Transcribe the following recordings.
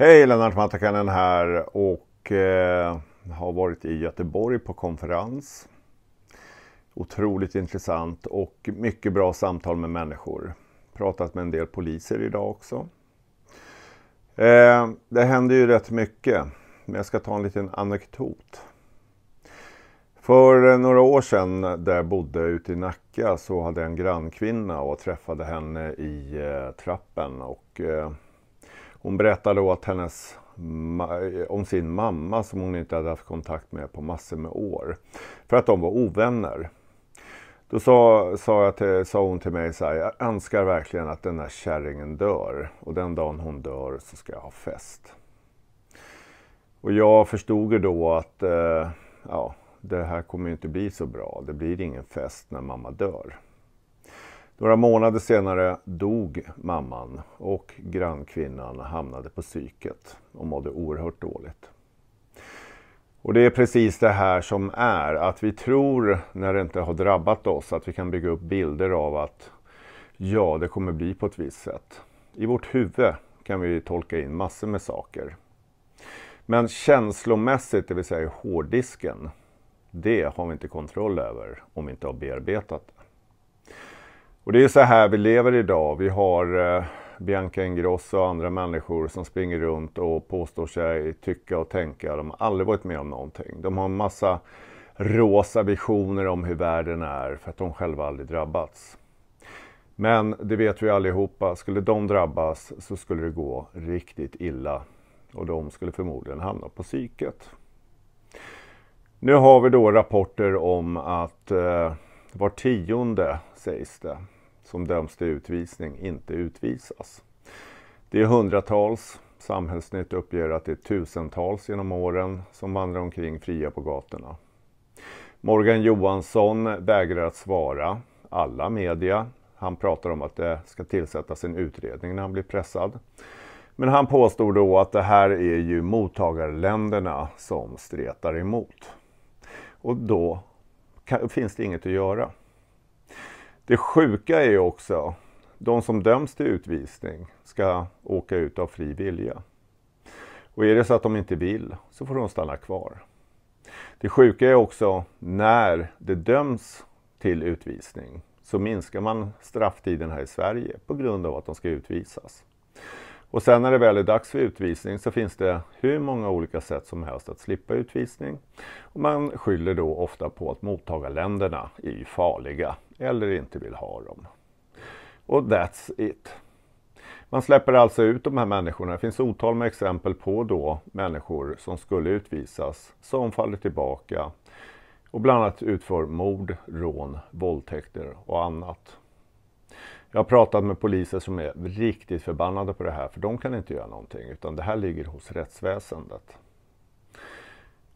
Hej Lennart Mattakanen här och eh, har varit i Göteborg på konferens. Otroligt intressant och mycket bra samtal med människor. Pratat med en del poliser idag också. Eh, det händer ju rätt mycket, men jag ska ta en liten anekdot. För några år sedan där jag bodde ute i Nacka så hade jag en grannkvinna och träffade henne i eh, trappen. och... Eh, hon berättade då att hennes om sin mamma som hon inte hade haft kontakt med på massor med år. För att de var ovänner. Då sa, sa, jag till, sa hon till mig så här, jag önskar verkligen att den här kärringen dör. Och den dagen hon dör så ska jag ha fest. Och jag förstod ju då att eh, ja, det här kommer inte bli så bra. Det blir ingen fest när mamma dör. Några månader senare dog mamman och grannkvinnan hamnade på psyket och mådde oerhört dåligt. Och det är precis det här som är, att vi tror när det inte har drabbat oss att vi kan bygga upp bilder av att ja, det kommer bli på ett visst sätt. I vårt huvud kan vi tolka in massor med saker. Men känslomässigt, det vill säga hårddisken, det har vi inte kontroll över om vi inte har bearbetat det. Och det är så här vi lever idag. Vi har eh, Bianca Ingrosso och andra människor som springer runt och påstår sig tycka och tänka. De har aldrig varit med om någonting. De har en massa rosa visioner om hur världen är för att de själva aldrig drabbats. Men det vet vi allihopa, skulle de drabbas så skulle det gå riktigt illa och de skulle förmodligen hamna på psyket. Nu har vi då rapporter om att eh, var tionde, sägs det, som döms till utvisning inte utvisas. Det är hundratals, Samhällsnytt uppger att det är tusentals genom åren som vandrar omkring fria på gatorna. Morgan Johansson vägrar att svara alla media. Han pratar om att det ska tillsättas en utredning när han blir pressad. Men han påstår då att det här är ju mottagarländerna som stretar emot. Och då finns det inget att göra. Det sjuka är ju också, de som döms till utvisning ska åka ut av fri vilja. Och är det så att de inte vill så får de stanna kvar. Det sjuka är också när det döms till utvisning så minskar man strafftiden här i Sverige på grund av att de ska utvisas. Och sen när det väl är dags för utvisning så finns det hur många olika sätt som helst att slippa utvisning. Och man skyller då ofta på att mottagarländerna är farliga eller inte vill ha dem. Och that's it. Man släpper alltså ut de här människorna. Det finns otal med exempel på då människor som skulle utvisas, som faller tillbaka och bland annat utför mord, rån, våldtäkter och annat. Jag har pratat med poliser som är riktigt förbannade på det här, för de kan inte göra någonting, utan det här ligger hos rättsväsendet.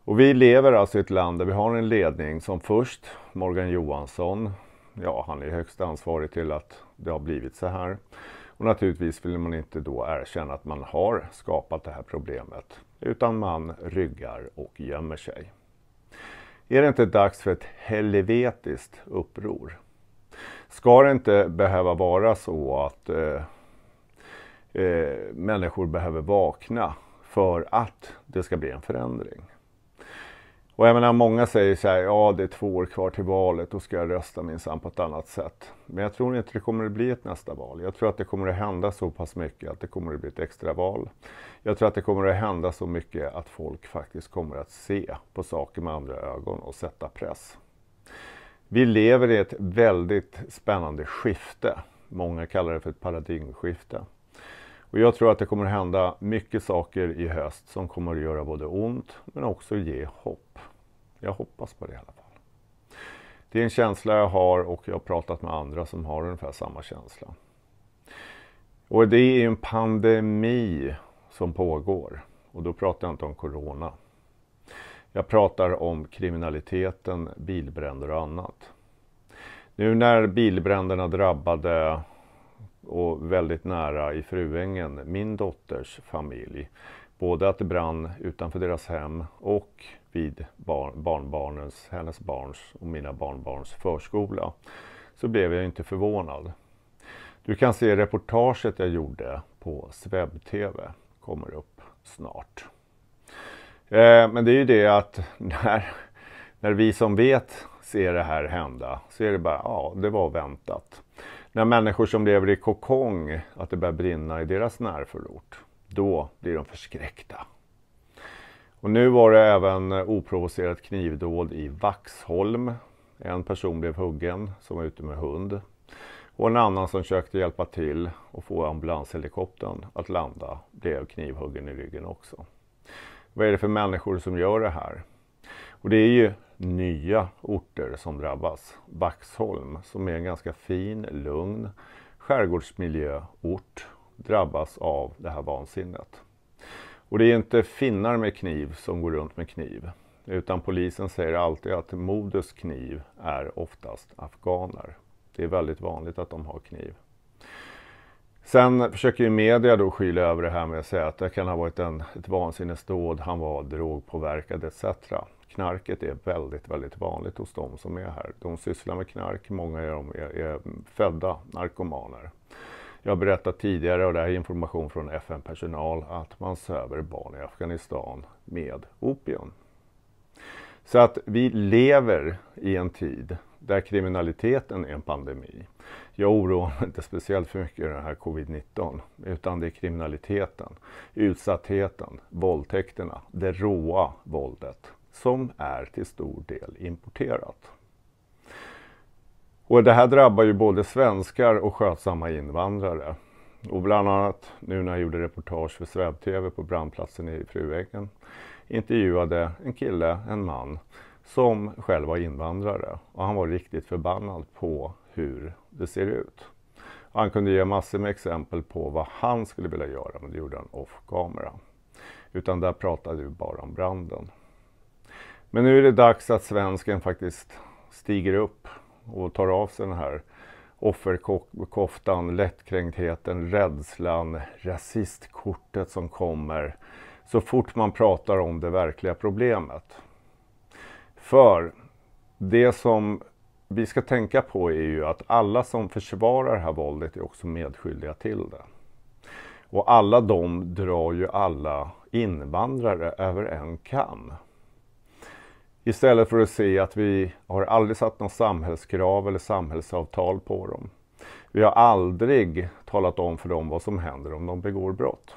Och vi lever alltså i ett land där vi har en ledning som först Morgan Johansson ja, han är högst ansvarig till att det har blivit så här. Och naturligtvis vill man inte då erkänna att man har skapat det här problemet, utan man ryggar och gömmer sig. Är det inte dags för ett helvetiskt uppror? Ska det inte behöva vara så att eh, eh, människor behöver vakna för att det ska bli en förändring? Och jag menar, många säger så här, ja det är två år kvar till valet, då ska jag rösta minsann på ett annat sätt. Men jag tror inte det kommer att bli ett nästa val. Jag tror att det kommer att hända så pass mycket att det kommer att bli ett extra val. Jag tror att det kommer att hända så mycket att folk faktiskt kommer att se på saker med andra ögon och sätta press. Vi lever i ett väldigt spännande skifte. Många kallar det för ett paradigmskifte. Och jag tror att det kommer hända mycket saker i höst som kommer att göra både ont men också ge hopp. Jag hoppas på det i alla fall. Det är en känsla jag har och jag har pratat med andra som har ungefär samma känsla. Och det är en pandemi som pågår. Och då pratar jag inte om Corona. Jag pratar om kriminaliteten, bilbränder och annat. Nu när bilbränderna drabbade och väldigt nära i Fruängen, min dotters familj. Både att det brann utanför deras hem och vid barn, barnbarnens, hennes barns och mina barnbarns förskola. Så blev jag inte förvånad. Du kan se reportaget jag gjorde på sveb Kommer upp snart. Eh, men det är ju det att när, när vi som vet ser det här hända så är det bara, ja, det var väntat. När människor som lever i kokong, att det börjar brinna i deras närförort, då blir de förskräckta. Och nu var det även oprovocerat knivdåd i Vaxholm. En person blev huggen som var ute med hund och en annan som försökte hjälpa till och få ambulanshelikoptern att landa blev knivhuggen i ryggen också. Vad är det för människor som gör det här? Och det är ju nya orter som drabbas. Vaxholm, som är en ganska fin, lugn skärgårdsmiljöort, drabbas av det här vansinnet. Och det är inte finnar med kniv som går runt med kniv. Utan polisen säger alltid att modus kniv är oftast afghaner. Det är väldigt vanligt att de har kniv. Sen försöker ju media då skyla över det här med att säga att det kan ha varit en, ett vansinnesdåd, han var drogpåverkad etc knarket är väldigt, väldigt vanligt hos de som är här. De sysslar med knark, många av dem är, är födda narkomaner. Jag har berättat tidigare, och det här är information från FN-personal, att man söver barn i Afghanistan med opium. Så att vi lever i en tid där kriminaliteten är en pandemi. Jag oroar mig inte speciellt för mycket i den här covid-19, utan det är kriminaliteten, utsattheten, våldtäkterna, det råa våldet som är till stor del importerat. Och det här drabbar ju både svenskar och skötsamma invandrare. Och bland annat nu när jag gjorde reportage för sväb på brandplatsen i Fruängen intervjuade en kille, en man, som själv var invandrare. Och han var riktigt förbannad på hur det ser ut. Och han kunde ge massor med exempel på vad han skulle vilja göra, men det gjorde han off camera. Utan där pratade vi bara om branden. Men nu är det dags att svensken faktiskt stiger upp och tar av sig den här offerkoftan, lättkränktheten, rädslan, rasistkortet som kommer så fort man pratar om det verkliga problemet. För det som vi ska tänka på är ju att alla som försvarar det här våldet är också medskyldiga till det. Och alla de drar ju alla invandrare över en kam. Istället för att se att vi har aldrig satt något samhällskrav eller samhällsavtal på dem. Vi har aldrig talat om för dem vad som händer om de begår brott.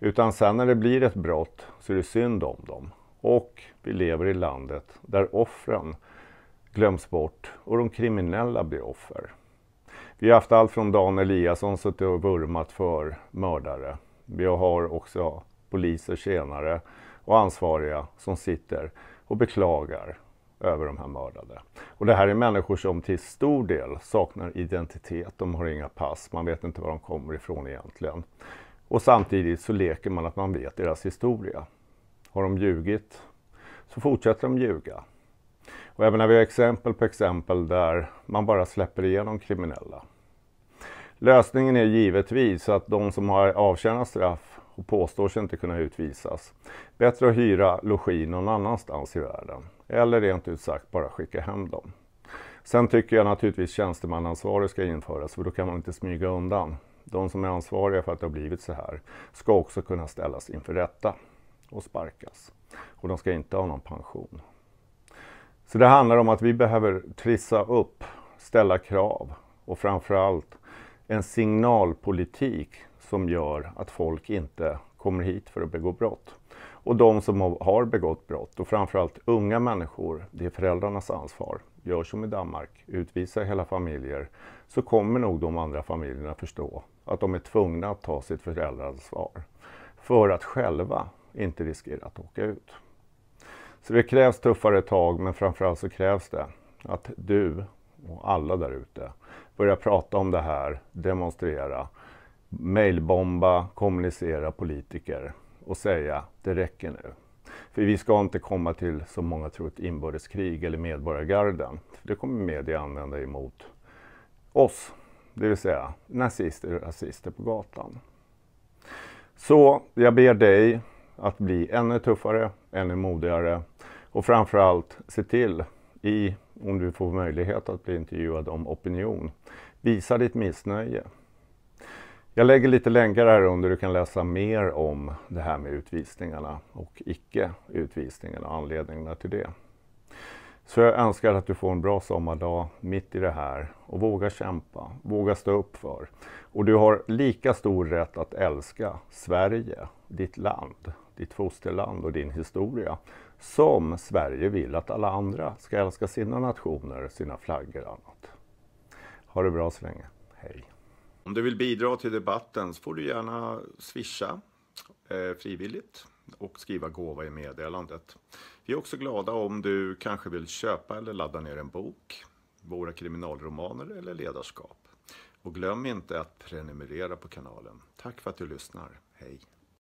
Utan sen när det blir ett brott så är det synd om dem. Och vi lever i landet där offren glöms bort och de kriminella blir offer. Vi har haft allt från Dan Eliasson som suttit och vurmat för mördare. Vi har också poliser senare och ansvariga som sitter och beklagar över de här mördade. Och det här är människor som till stor del saknar identitet, de har inga pass, man vet inte var de kommer ifrån egentligen. Och samtidigt så leker man att man vet deras historia. Har de ljugit så fortsätter de ljuga. Och även när vi har exempel på exempel där man bara släpper igenom kriminella. Lösningen är givetvis att de som har avtjänat straff och påstår sig inte kunna utvisas. Bättre att hyra logi någon annanstans i världen. Eller rent ut sagt bara skicka hem dem. Sen tycker jag naturligtvis tjänstemannaansvarig ska införas för då kan man inte smyga undan. De som är ansvariga för att det har blivit så här ska också kunna ställas inför rätta och sparkas. Och de ska inte ha någon pension. Så det handlar om att vi behöver trissa upp, ställa krav och framförallt en signalpolitik som gör att folk inte kommer hit för att begå brott. Och de som har begått brott, och framförallt unga människor, det är föräldrarnas ansvar. Gör som i Danmark, utvisa hela familjer, så kommer nog de andra familjerna förstå att de är tvungna att ta sitt föräldraansvar för att själva inte riskera att åka ut. Så det krävs tuffare tag, men framförallt så krävs det att du och alla där ute börjar prata om det här, demonstrera mejlbomba, kommunicera politiker och säga det räcker nu. För vi ska inte komma till, som många tror, ett inbördeskrig eller medborgargarden. Det kommer media använda emot oss, det vill säga nazister och rasister på gatan. Så jag ber dig att bli ännu tuffare, ännu modigare och framförallt se till i, om du får möjlighet att bli intervjuad om opinion, visa ditt missnöje. Jag lägger lite länkar här under du kan läsa mer om det här med utvisningarna och icke utvisningarna och anledningarna till det. Så jag önskar att du får en bra sommardag mitt i det här och våga kämpa, våga stå upp för. Och du har lika stor rätt att älska Sverige, ditt land, ditt fosterland och din historia som Sverige vill att alla andra ska älska sina nationer, sina flaggor och annat. Ha det bra så länge. Hej! Om du vill bidra till debatten så får du gärna swisha eh, frivilligt och skriva gåva i meddelandet. Vi är också glada om du kanske vill köpa eller ladda ner en bok, våra kriminalromaner eller ledarskap. Och glöm inte att prenumerera på kanalen. Tack för att du lyssnar. Hej!